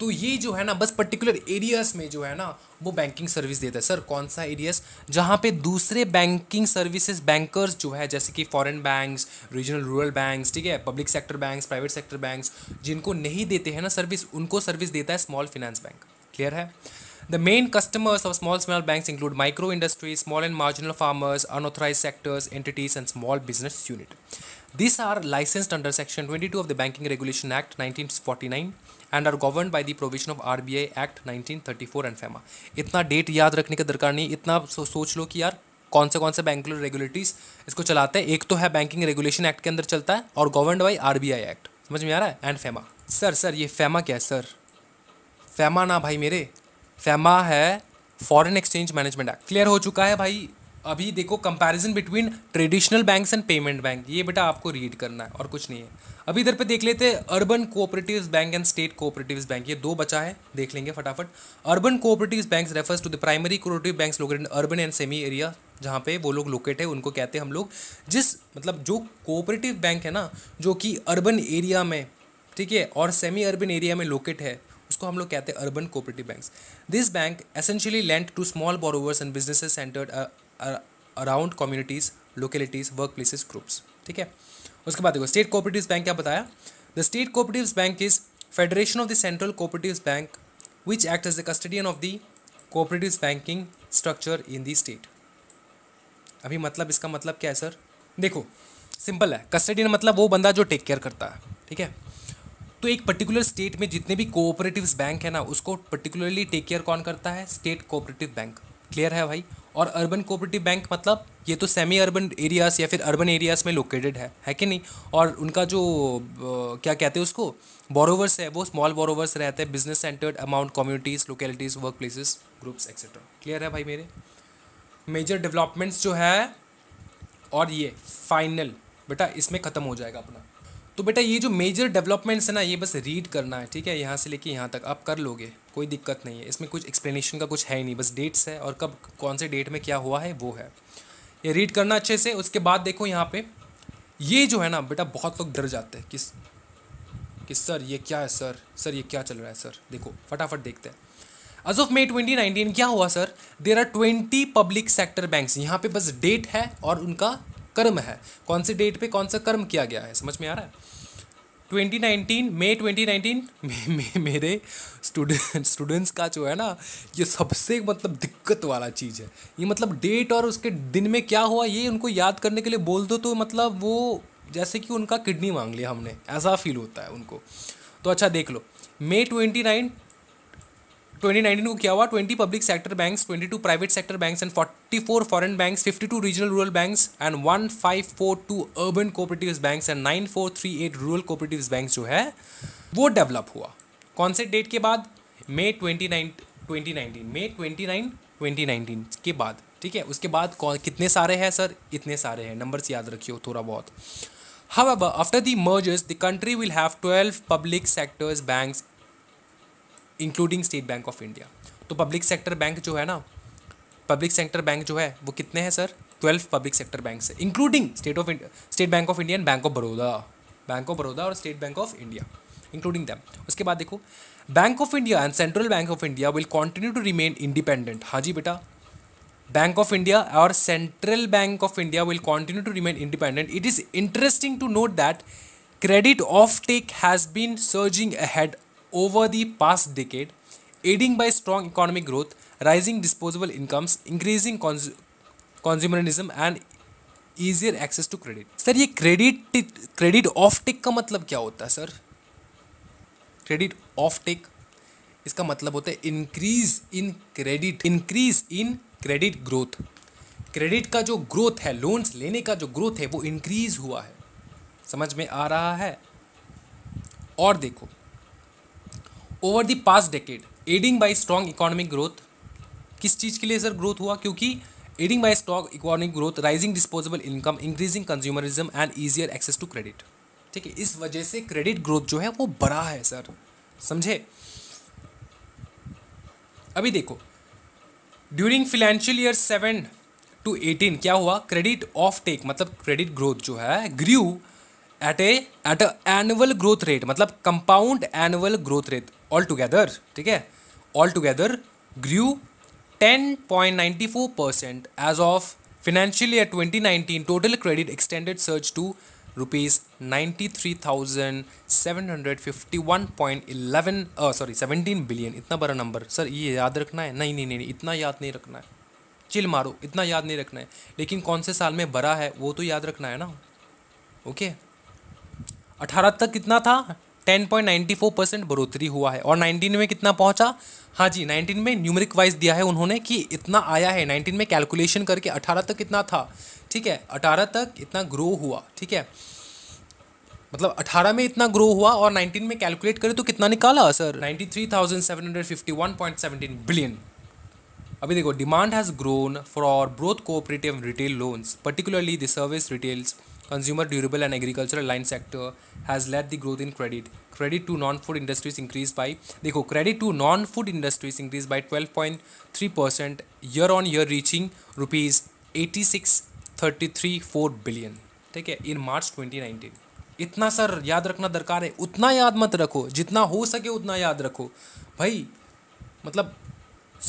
तो ये जो है ना बस पर्टिकुलर एरियाज में जो है ना वो बैंकिंग सर्विस देता है सर कौन सा एरियाज जहाँ पे दूसरे बैंकिंग सर्विसेज बैंकर्स जो है जैसे कि foreign banks regional rural banks ठीक है public sector banks private sector banks जिनको नहीं देते हैं ना सर्विस उनको सर्विस देता है स्मॉल फिनेंस बैंक क्लियर है The main customers of small small banks include micro industries, small and marginal farmers, unauthorized sectors, entities and small business unit. These are licensed under section 22 of the Banking Regulation Act 1949 and are govern by the provision of R B I act 1934 and FEMA इतना date याद रखने की दरकार नहीं इतना सो, सोच लो कि यार कौन से कौन से बैंक रेगुलेटरीज इसको चलाते हैं एक तो है बैंकिंग रेगुलेशन एक्ट के अंदर चलता है और governed by R B I act समझ में आ रहा है एंड फेमा सर सर ये फेमा क्या है सर फेमा ना भाई मेरे फेमा है foreign exchange management act clear हो चुका है भाई अभी देखो comparison between traditional banks and payment bank ये बेटा आपको रीड करना है और कुछ नहीं है अभी इधर पे देख लेते हैं urban cooperatives bank and state cooperatives bank ये दो बचा है देख लेंगे फटाफट urban cooperatives bank refers to the primary cooperative banks located urban and semi area जहाँ पे वो लोग लोकेट है उनको कहते हैं हम लोग जिस मतलब जो कोऑपरेटिव बैंक है ना जो कि अर्बन एरिया में ठीक है और सेमी अर्बन एरिया में लोकेट है जिसको हम लोग कहते हैं urban cooperative banks this bank essentially lend to small borrowers and business centred around communities localities work places groups ठीक है उसके बाद देखो स्टेट कोऑपरेटिव बैंक क्या बताया the state cooperative bank is federation of the central cooperative bank which act as the custodian of the cooperative banking structure in the state अभी मतलब इसका मतलब क्या है सर देखो सिंपल है कस्टडियन मतलब वो बंदा जो टेक केयर करता है ठीक है तो एक पर्टिकुलर स्टेट में जितने भी कोऑपरेटिव बैंक है ना उसको पर्टिकुलरली टेक केयर कौन करता है स्टेट कोऑपरेटिव बैंक क्लियर है भाई और अर्बन कोऑपरेटिव बैंक मतलब ये तो सेमी अर्बन एरियाज़ या फिर अर्बन एरियाज़ में लोकेटेड है है कि नहीं और उनका जो क्या कहते हैं उसको बोरोवर्स है वो स्मॉल बोरोवर्स रहते हैं business centred amount communities localities work places groups etcetera clear है भाई मेरे मेजर डेवलपमेंट्स जो है और ये फाइनल बेटा इसमें ख़त्म हो जाएगा अपना तो बेटा ये जो मेजर डेवलपमेंट्स है ना ये बस रीड करना है ठीक है यहाँ से लेके यहाँ तक आप कर लोगे कोई दिक्कत नहीं है इसमें कुछ एक्सप्लेनेशन का कुछ है ही नहीं बस डेट्स है और कब कौन से डेट में क्या हुआ है वो है ये रीड करना अच्छे से उसके बाद देखो यहाँ पे ये जो है ना बेटा बहुत लोग डर जाते हैं किस कि सर ये क्या है सर सर ये क्या चल रहा है सर देखो फटाफट देखते हैं एज ऑफ मे ट्वेंटी क्या हुआ sir there are twenty public sector banks यहाँ पे बस डेट है और उनका कर्म है कौन से डेट पे कौन सा कर्म किया गया है समझ में आ रहा है 2019 मई 2019 मे, मे, मेरे स्टूडेंट स्टूडेंट्स का जो है ना ये सबसे मतलब दिक्कत वाला चीज़ है ये मतलब डेट और उसके दिन में क्या हुआ ये उनको याद करने के लिए बोल दो तो मतलब वो जैसे कि उनका किडनी मांग लिया हमने ऐसा फील होता है उनको तो अच्छा देख लो मई ट्वेंटी नाइन 2019 को क्या हुआ 20 public sector banks 22 private sector banks and 44 foreign banks 52 regional rural banks and 1542 urban cooperative banks and 9438 rural cooperative banks जो है वो डेवलप हुआ कौन से डेट के बाद मे 29 2019 मे 29 2019 के बाद ठीक है उसके बाद कौन कितने सारे हैं सर इतने सारे हैं नंबर्स याद रखियो थोड़ा बहुत However, after the mergers the country will have twelve public sectors banks including state bank of India तो पब्लिक सेक्टर बैंक जो है ना पब्लिक सेक्टर बैंक जो है वो कितने हैं sir twelve public sector bank से including state of state bank of India and bank of Baroda bank of Baroda और state bank of India including them उसके बाद देखो bank of India and central bank of India will continue to remain independent हाँ जी बेटा bank of India और central bank of India will continue to remain independent it is interesting to note that credit off take has been surging ahead over the past decade, aiding by strong economic growth, rising disposable incomes, increasing cons- consumerism, and easier access to credit. Sir, ये credit credit off take का मतलब क्या होता है sir? Credit off take इसका मतलब होता है increase in credit, increase in credit growth. Credit का जो ग्रोथ है लोन्स लेने का जो ग्रोथ है वो इंक्रीज हुआ है समझ में आ रहा है और देखो over the past decade aiding by strong economic growth किस चीज़ के लिए सर ग्रोथ हुआ क्योंकि aiding by strong economic growth rising disposable income increasing consumerism and easier access to credit ठीक है इस वजह से क्रेडिट ग्रोथ जो है वो बड़ा है सर समझे अभी देखो during financial year seven to eighteen क्या हुआ क्रेडिट ऑफ टेक मतलब क्रेडिट ग्रोथ जो है grew at a at annual growth rate मतलब compound annual growth rate all together ठीक है all together grew 10.94 percent as of to rupees 2019 three thousand seven hundred fifty one point uh, sorry 17 billion इतना बड़ा number sir ये याद रखना है नहीं नहीं नहीं इतना याद नहीं रखना है चिल मारो इतना याद नहीं रखना है लेकिन कौन से साल में बड़ा है वो तो याद रखना है ना ओके okay. अठारह तक कितना था 10.94 परसेंट बढ़ोतरी हुआ है और 19 में कितना पहुंचा हाँ जी 19 में न्यूमरिक वाइज दिया है उन्होंने कि इतना आया है 19 में कैलकुलेशन करके 18 तक कितना था ठीक है 18 तक इतना ग्रो हुआ ठीक है मतलब 18 में इतना ग्रो हुआ और 19 में कैलकुलेट करें तो कितना निकाला सर सेवनटीन बिलियन अभी देखो demand has grown for both cooperative retail loans particularly the service retails Consumer durable and agricultural line sector has led the growth in credit. Credit to non-food industries increased by dekho credit to non-food industries increased by 12.3 year on year reaching rupees 86.334 billion. theek hai in March 2019. इतना sir याद रखना दरकार है उतना याद मत रखो जितना हो सके उतना याद रखो भाई मतलब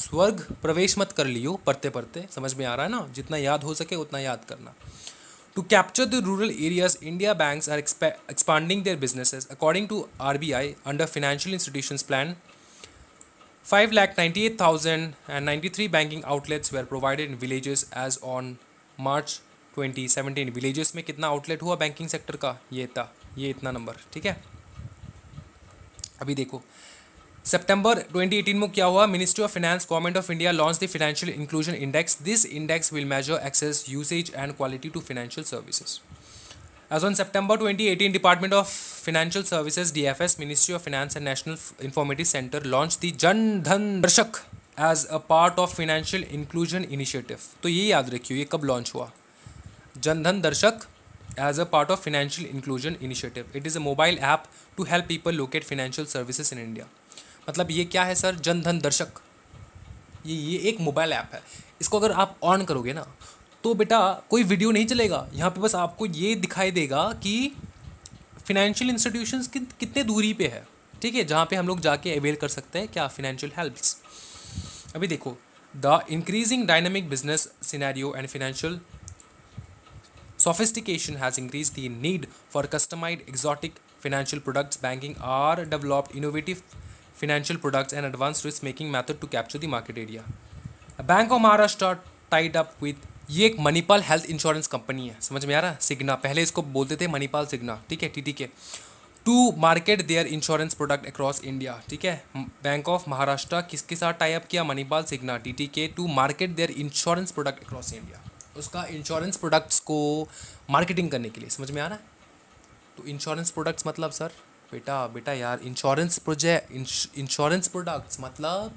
स्वर्ग प्रवेश मत कर लियो पढ़ते पढ़ते समझ में आ रहा है ना जितना याद हो सके उतना याद करना To capture the rural areas, India banks are exp expanding their businesses according to RBI under Financial Institutions Plan. 5,98,093 banking outlets were provided in villages as on March 2017 villages में कितना आउटलेट हुआ बैंकिंग सेक्टर का ये था ये इतना number ठीक है अभी देखो सितंबर 2018 में क्या हुआ ministry of finance government of India launch the financial inclusion index this index will measure access usage and quality to financial services twenty eighteen department of financial services D F S ministry of finance and national informative centre launch the Jan Dhan Darshak as a part of financial inclusion initiative तो ये याद रखियो ये कब launch हुआ Jan Dhan Darshak as a part of financial inclusion initiative it is a mobile app to help people locate financial services in India मतलब ये क्या है सर जनधन दर्शक ये ये एक मोबाइल ऐप है इसको अगर आप ऑन करोगे ना तो बेटा कोई वीडियो नहीं चलेगा यहाँ पे बस आपको ये दिखाई देगा कि फिनेंशियल इंस्टीट्यूशंस कि, कितने दूरी पे है ठीक है जहाँ पे हम लोग जाके अवेल कर सकते हैं क्या फिनेंशियल हेल्प्स अभी देखो the increasing dynamic business scenario and financial sophistication has increase the need for customized exotic financial products banking are developed innovative financial products and advanced risk making method to capture the market area. Bank of Maharashtra tied up with ये एक Manipal health insurance company है समझ में आ रहा सिग्ना पहले इसको बोलते थे मणिपाल सिग्ना ठीक है T K to market their insurance product across India ठीक है बैंक ऑफ महाराष्ट्र किसके साथ टाई अप किया Manipal Cigna T K to market their insurance product across India उसका इंश्योरेंस प्रोडक्ट्स को मार्केटिंग करने के लिए समझ में आ रहा है तो इंश्योरेंस प्रोडक्ट्स मतलब सर बेटा बेटा यार इंश्योरेंस प्रोजेक्ट इंश्योरेंस प्रोडक्ट्स मतलब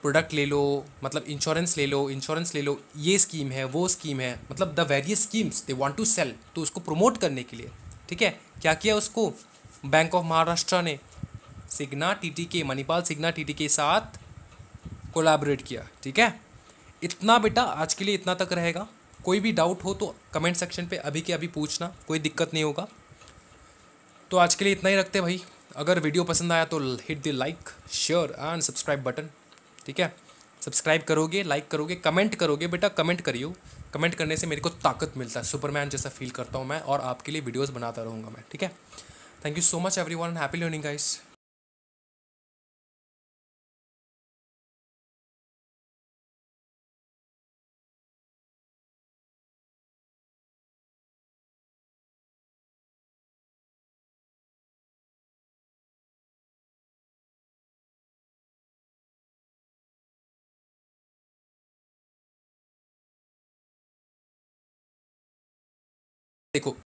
प्रोडक्ट ले लो मतलब इंश्योरेंस ले लो इंश्योरेंस ले लो ये स्कीम है वो स्कीम है मतलब the various schemes they want to sell तो उसको प्रमोट करने के लिए ठीक है क्या किया उसको बैंक ऑफ महाराष्ट्र ने सिग्ना टीटी के मणिपाल सिग्ना टीटी के साथ कोलैबोरेट किया ठीक है इतना बेटा आज के लिए इतना तक रहेगा कोई भी डाउट हो तो कमेंट सेक्शन पे अभी के अभी पूछना कोई दिक्कत नहीं होगा तो आज के लिए इतना ही रखते भाई अगर वीडियो पसंद आया तो hit the like share and subscribe button ठीक है सब्सक्राइब करोगे लाइक करोगे कमेंट करोगे बेटा कमेंट करियो कमेंट करने से मेरे को ताकत मिलता है सुपरमैन जैसा फील करता हूँ मैं और आपके लिए वीडियोस बनाता रहूँगा मैं ठीक है thank you so much everyone happy learning guys déco